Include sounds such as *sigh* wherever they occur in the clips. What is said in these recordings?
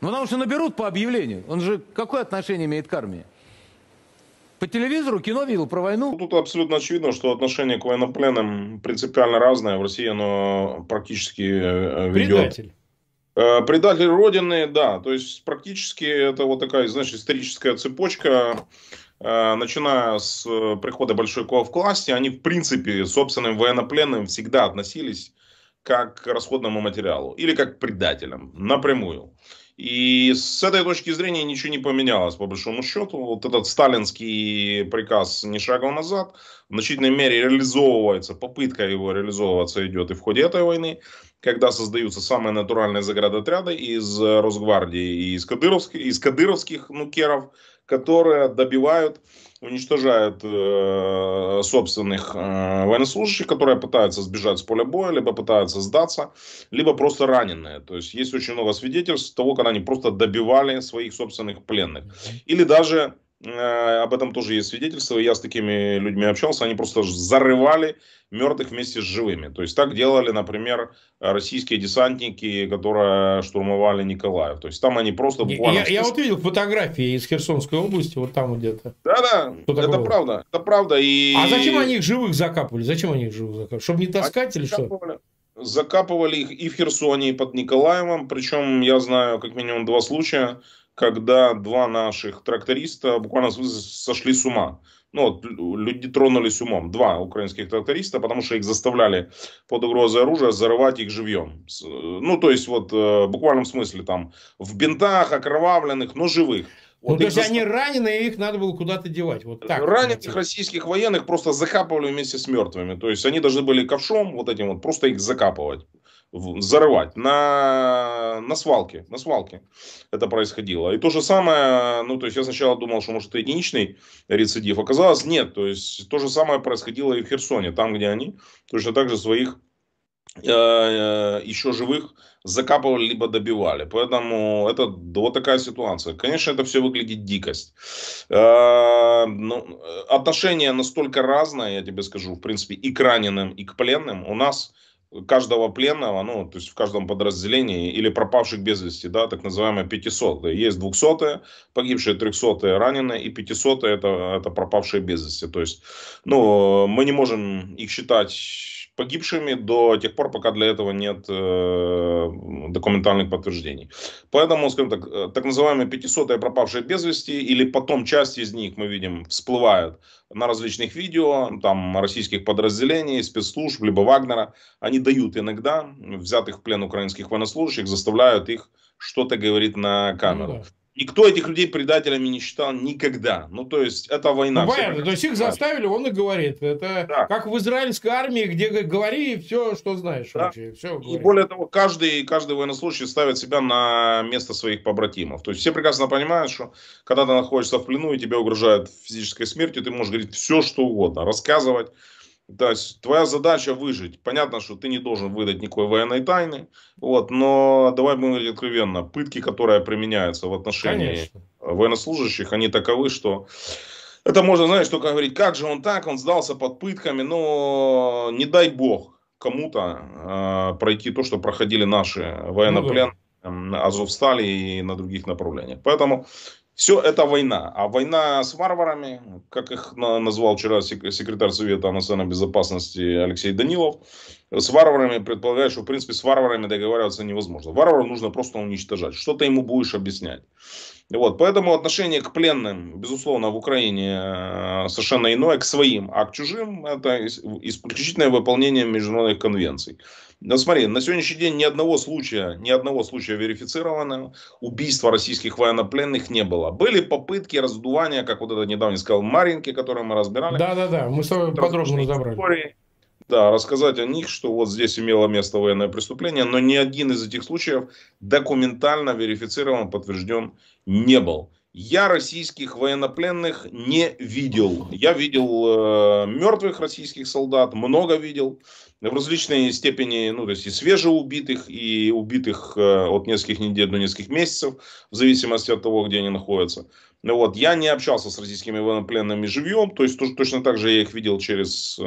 Ну, потому что наберут по объявлению. Он же какое отношение имеет к армии? По телевизору кино видел про войну? Ну, тут абсолютно очевидно, что отношение к военнопленным принципиально разное. В России оно практически э, э, ведет... Предатель. Э, предатель Родины, да. То есть практически это вот такая, знаешь, историческая цепочка начиная с прихода большой Большевиков в власти, они, в принципе, собственным военнопленным всегда относились как к расходному материалу или как к предателям напрямую. И с этой точки зрения ничего не поменялось, по большому счету. Вот этот сталинский приказ не шагу назад» в значительной мере реализовывается, попытка его реализовываться идет и в ходе этой войны, когда создаются самые натуральные заградотряды из Росгвардии и из, кадыровских, из кадыровских нукеров, которые добивают, уничтожают э, собственных э, военнослужащих, которые пытаются сбежать с поля боя, либо пытаются сдаться, либо просто раненые. То есть есть очень много свидетельств того, когда они просто добивали своих собственных пленных. Или даже Э, об этом тоже есть свидетельства, я с такими людьми общался, они просто зарывали мертвых вместе с живыми. То есть так делали, например, российские десантники, которые штурмовали Николаев. То есть там они просто буквально... Я, я вот видел фотографии из Херсонской области, вот там где-то. Да-да, это было? правда, это правда. И... А зачем они их живых закапывали? Зачем они их живых закапывали? Чтобы не таскать они или что? закапывали их и в Херсоне, и под Николаевом. Причем я знаю как минимум два случая, когда два наших тракториста буквально сошли с ума. Ну, вот, люди тронулись умом. Два украинских тракториста, потому что их заставляли под угрозой оружия зарывать их живьем. Ну, то есть, вот, э, в буквальном смысле, там, в бинтах, окровавленных, но живых. Ну, вот ну, то есть застав... они и их надо было куда-то девать. Вот так. Раненых российских военных просто закапывали вместе с мертвыми. То есть они должны были ковшом вот этим вот просто их закапывать зарывать на, на свалке. На свалке это происходило. И то же самое, ну, то есть я сначала думал, что может это единичный рецидив. Оказалось, нет. То есть то же самое происходило и в Херсоне, там, где они точно так же своих э, э, еще живых закапывали либо добивали. Поэтому это вот такая ситуация. Конечно, это все выглядит дикость. Э, ну, отношения настолько разные, я тебе скажу, в принципе, и к раненым, и к пленным у нас каждого пленного, ну, то есть в каждом подразделении, или пропавших без вести, да, так называемые 500. Есть 200 погибшие, 300 раненые, и 500 это, это пропавшие без вести. То есть, ну, мы не можем их считать погибшими до тех пор, пока для этого нет э, документальных подтверждений. Поэтому, скажем так, э, так называемые 500-е пропавшие без вести, или потом часть из них, мы видим, всплывают на различных видео, там, российских подразделений, спецслужб, либо Вагнера. Они дают иногда взятых в плен украинских военнослужащих, заставляют их что-то говорить на ну камеру. Ну, да. Никто этих людей предателями не считал никогда. Ну, то есть, это война. Ну, понятно. То есть, их заставили, он и говорит. Это да. как в израильской армии, где говори все, что знаешь. Да. Вообще, все и более того, каждый, каждый военнослужащий ставит себя на место своих побратимов. То есть, все прекрасно понимают, что когда ты находишься в плену и тебе угрожают физической смертью, ты можешь говорить все, что угодно, рассказывать то есть твоя задача выжить. Понятно, что ты не должен выдать никакой военной тайны, вот, но давай мы говорить откровенно, пытки, которые применяются в отношении Конечно. военнослужащих, они таковы, что это можно, знаешь, только говорить, как же он так, он сдался под пытками, но не дай бог кому-то э, пройти то, что проходили наши военнопленные. Ну, да. Азовстали и на других направлениях. Поэтому все это война. А война с варварами, как их назвал вчера секретарь Совета национальной безопасности Алексей Данилов, с варварами предполагаю, что в принципе с варварами договариваться невозможно. Варваров нужно просто уничтожать. Что ты ему будешь объяснять? Вот, поэтому отношение к пленным, безусловно, в Украине э, совершенно иное, к своим, а к чужим это исключительное выполнение международных конвенций. Но смотри, на сегодняшний день ни одного случая, ни одного случая верифицированного убийства российских военнопленных не было. Были попытки раздувания, как вот это недавно сказал Маринки, который мы разбирали. Да, да, да, мы с тобой подробно разобрали. Истории. Да, рассказать о них, что вот здесь имело место военное преступление, но ни один из этих случаев документально верифицирован, подтвержден не был. Я российских военнопленных не видел. Я видел э, мертвых российских солдат, много видел, в различной степени, ну, то есть и свежеубитых, и убитых э, от нескольких недель до нескольких месяцев, в зависимости от того, где они находятся. Ну вот, я не общался с российскими военнопленными живьем, то есть тоже, точно так же я их видел через э,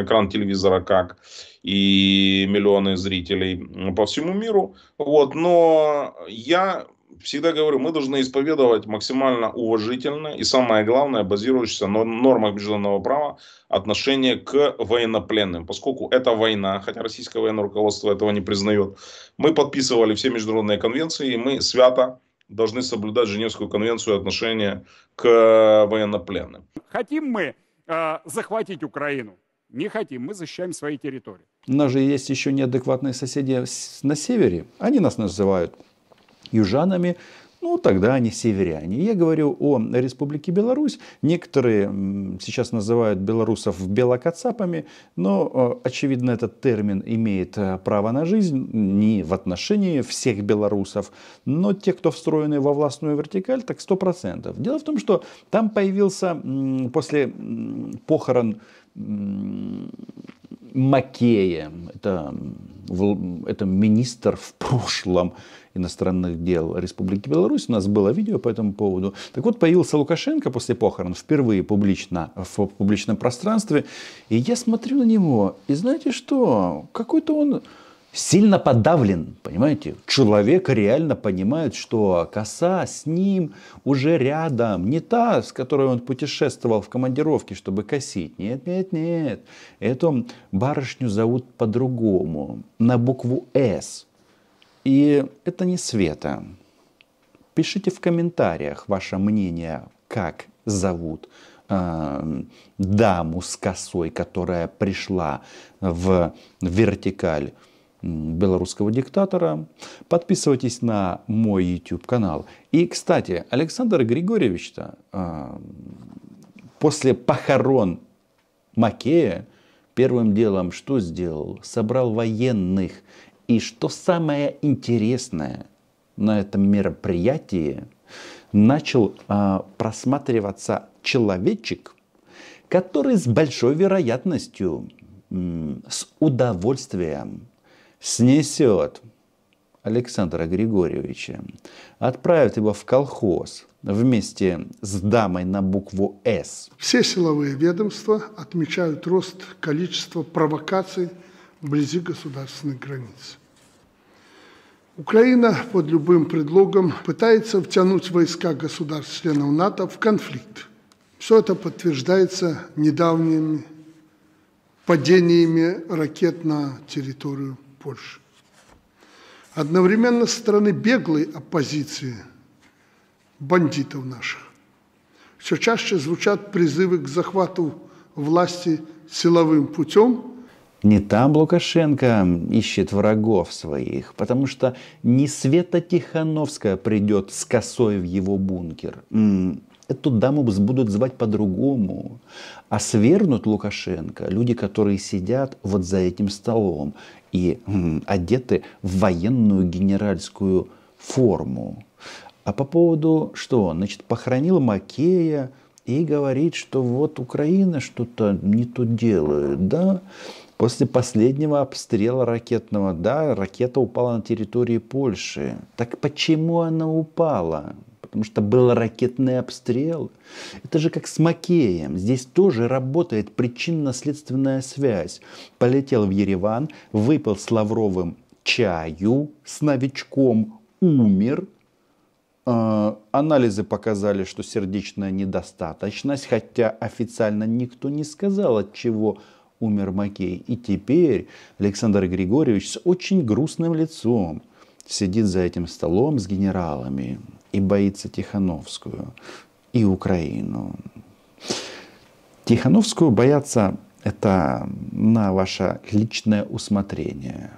экран телевизора, как и миллионы зрителей по всему миру. Вот, но я всегда говорю, мы должны исповедовать максимально уважительно и самое главное, базирующееся на нормах международного права отношение к военнопленным. Поскольку это война, хотя российское военное руководство этого не признает, мы подписывали все международные конвенции, и мы свято должны соблюдать Женевскую конвенцию отношения к э, военнопленным. Хотим мы э, захватить Украину? Не хотим, мы защищаем свои территории. У нас же есть еще неадекватные соседи на севере. Они нас называют южанами, ну, тогда они северяне. Я говорю о Республике Беларусь. Некоторые сейчас называют белорусов белокацапами, но, э, очевидно, этот термин имеет э, право на жизнь не в отношении всех белорусов, но те, кто встроены во властную вертикаль, так 100%. Дело в том, что там появился после похорон Макеем, это, это министр в прошлом иностранных дел Республики Беларусь. У нас было видео по этому поводу. Так вот, появился Лукашенко после похорон впервые публично, в публичном пространстве. И я смотрю на него, и знаете что? Какой-то он сильно подавлен, понимаете? Человек реально понимает, что коса с ним уже рядом. Не та, с которой он путешествовал в командировке, чтобы косить. Нет, нет, нет. Эту барышню зовут по-другому, на букву «С». И это не Света. Пишите в комментариях ваше мнение, как зовут э, даму с косой, которая пришла в вертикаль белорусского диктатора. Подписывайтесь на мой YouTube канал. И, кстати, Александр Григорьевич-то э, после похорон Макея первым делом что сделал? Собрал военных. И что самое интересное, на этом мероприятии начал э, просматриваться человечек, который с большой вероятностью, э, с удовольствием снесет Александра Григорьевича, отправит его в колхоз вместе с дамой на букву «С». Все силовые ведомства отмечают рост количества провокаций вблизи государственных границ. Украина под любым предлогом пытается втянуть войска государств-членов НАТО в конфликт. Все это подтверждается недавними падениями ракет на территорию Польши. Одновременно со стороны беглой оппозиции бандитов наших все чаще звучат призывы к захвату власти силовым путем – не там Лукашенко ищет врагов своих, потому что не Света Тихановская придет с косой в его бункер. Эту даму будут звать по-другому. А свернут Лукашенко люди, которые сидят вот за этим столом и м, одеты в военную генеральскую форму. А по поводу, что значит, похоронил Макея и говорит, что вот Украина что-то не то делает, да? После последнего обстрела ракетного, да, ракета упала на территории Польши. Так почему она упала? потому что был ракетный обстрел. Это же как с Макеем. Здесь тоже работает причинно-следственная связь. Полетел в Ереван, выпил с Лавровым чаю с новичком, умер. А, анализы показали, что сердечная недостаточность, хотя официально никто не сказал, от чего умер Макей. И теперь Александр Григорьевич с очень грустным лицом сидит за этим столом с генералами и боится Тихановскую, и Украину. Тихановскую бояться это на ваше личное усмотрение.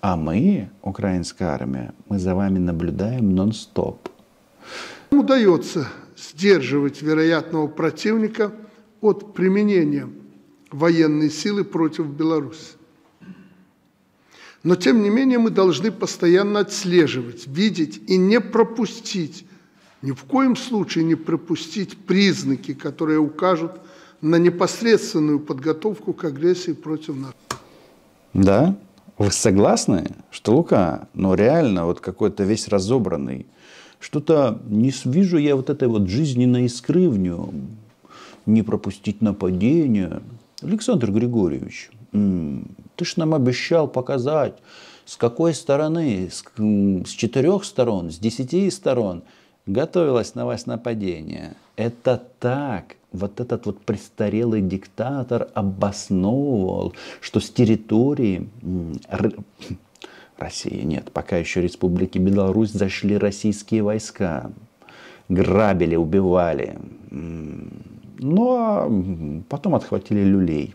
А мы, украинская армия, мы за вами наблюдаем нон-стоп. Удается сдерживать вероятного противника от применения военной силы против Беларуси. Но тем не менее мы должны постоянно отслеживать, видеть и не пропустить, ни в коем случае не пропустить признаки, которые укажут на непосредственную подготовку к агрессии против нас. Да, вы согласны, что Лука, но ну реально вот какой-то весь разобранный, что-то не вижу я вот этой вот жизненной искры в нем, не пропустить нападение. Александр Григорьевич, ты ж нам обещал показать, с какой стороны, с, с четырех сторон, с десяти сторон готовилось на вас нападение. Это так вот этот вот престарелый диктатор обосновывал, что с территории *clears throat* России нет, пока еще Республики Беларусь зашли российские войска, грабили, убивали. Но ну, а потом отхватили люлей.